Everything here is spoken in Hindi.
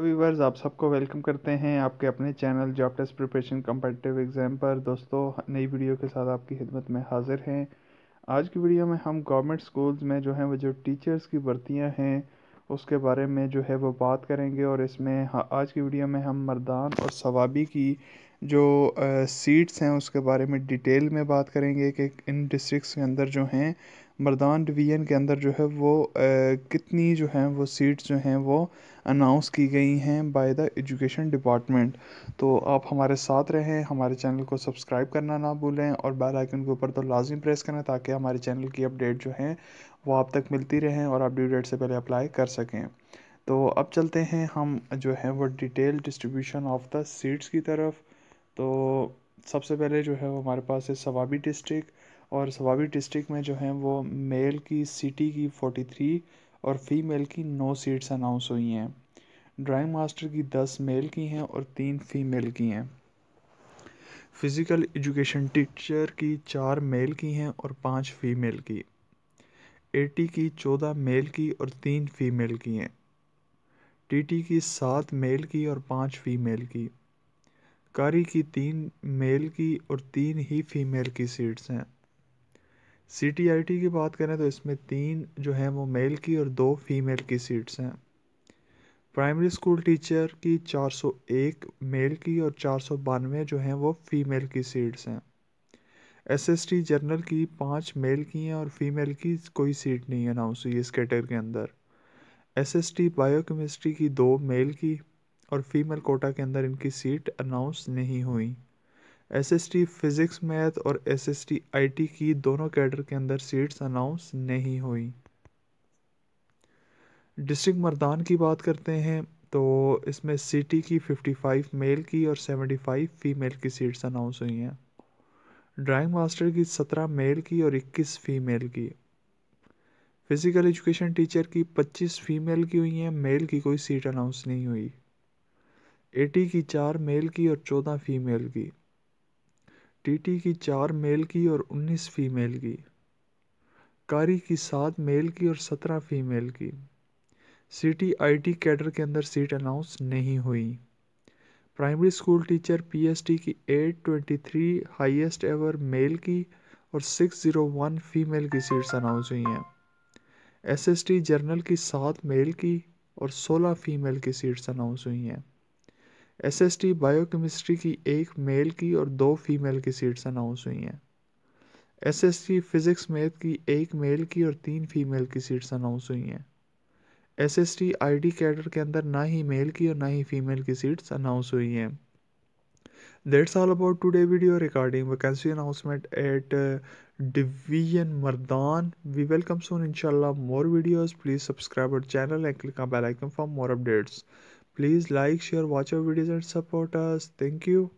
व्यूवर्स आप सबको वेलकम करते हैं आपके अपने channel job test preparation competitive exam पर दोस्तों नई वीडियो के साथ आपकी खिदमत में हाज़िर हैं आज की वीडियो में हम गवर्नमेंट स्कूल्स में जो हैं वो जो टीचर्स की भर्तियां हैं उसके बारे में जो है वो बात करेंगे और इसमें आज की वीडियो में हम मर्दान और सवाबी की जो सीट्स हैं उसके बारे में डिटेल में बात करेंगे कि इन डिस्ट्रिक्स के अंदर जो हैं मर्दान डिवीजन के अंदर जो है वो कितनी जो हैं वो सीट्स जो हैं वो अनाउंस की गई हैं बाय द एजुकेशन डिपार्टमेंट तो आप हमारे साथ रहें हमारे चैनल को सब्सक्राइब करना ना भूलें और बेल आइकन के ऊपर तो लाजमी प्रेस करें ताकि हमारे चैनल की अपडेट जो हैं वो आप तक मिलती रहें और आप ड्यू डेट से पहले अप्लाई कर सकें तो अब चलते हैं हम जो है वो detail distribution of the seats की तरफ तो सबसे पहले जो है वो हमारे पास है सवाबी डिस्ट्रिक्ट और सवाबी डिस्ट्रिक्ट में जो हैं वो मेल की सिटी की 43 और फीमेल की नौ सीट्स अनाउंस हुई हैं ड्राइंग मास्टर की दस मेल की हैं और तीन फीमेल की हैं फ़िज़िकल एजुकेशन टीचर की चार मेल की हैं और पांच फीमेल की एटी की चौदह मेल की और तीन फीमेल की हैं टीटी की सात मेल की और पांच फीमेल की कारी की तीन मेल की और तीन ही फीमेल की सीट्स हैं सी टी आई टी की बात करें तो इसमें तीन जो हैं वो मेल की और दो फीमेल की सीट्स हैं प्राइमरी स्कूल टीचर की 401 मेल की और चार oh जो हैं वो फीमेल की सीट्स हैं एसएसटी जनरल की पाँच मेल की हैं और फीमेल की कोई सीट नहीं अनाउंस हुई इस कैटेगरी के अंदर एसएसटी बायोकेमिस्ट्री की दो मेल की और फीमेल कोटा के अंदर इनकी सीट अनाउंस नहीं हुई एसएसटी फिजिक्स मैथ और एसएसटी आईटी की दोनों कैडर के अंदर सीट्स अनाउंस नहीं हुई डिस्ट्रिक्ट मर्दान की बात करते हैं तो इसमें सिटी की 55 मेल की और 75 फीमेल की सीट्स अनाउंस हुई हैं ड्राइंग मास्टर की 17 मेल की और 21 फीमेल की फिज़िकल एजुकेशन टीचर की 25 फीमेल की हुई हैं मेल की कोई सीट अनाउंस नहीं हुई एटी की चार मेल की और चौदह फीमेल की टीटी की चार मेल की और उन्नीस फीमेल की कारी की सात मेल की और सत्रह फीमेल की सिटी आईटी कैडर के अंदर सीट अनाउंस नहीं हुई प्राइमरी स्कूल टीचर पीएसटी की eight twenty three highest ever male की और सिक्स ज़ीरो वन फीमेल की सीट्स अनाउंस हुई हैं एसएसटी जनरल की सात मेल की और सोलह फीमेल की सीट्स अनाउंस हुई हैं एसएसटी बायोकेमिस्ट्री की एक मेल की और दो फीमेल की सीट्स अनाउंस हुई हैं एसएसटी फिज़िक्स मैथ की एक मेल की और तीन फीमेल की सीट्स अनाउंस हुई हैं एसएसटी आईडी कैडर के अंदर ना ही मेल की और ना ही फीमेल की सीट्स अनाउंस हुई हैं that's all about today video regarding vacancy announcement at division Mardan we welcome soon इंशाल्लाह more videos please subscribe our channel and click on bell icon for more updates Please like, share, watch our videos and support us. Thank you.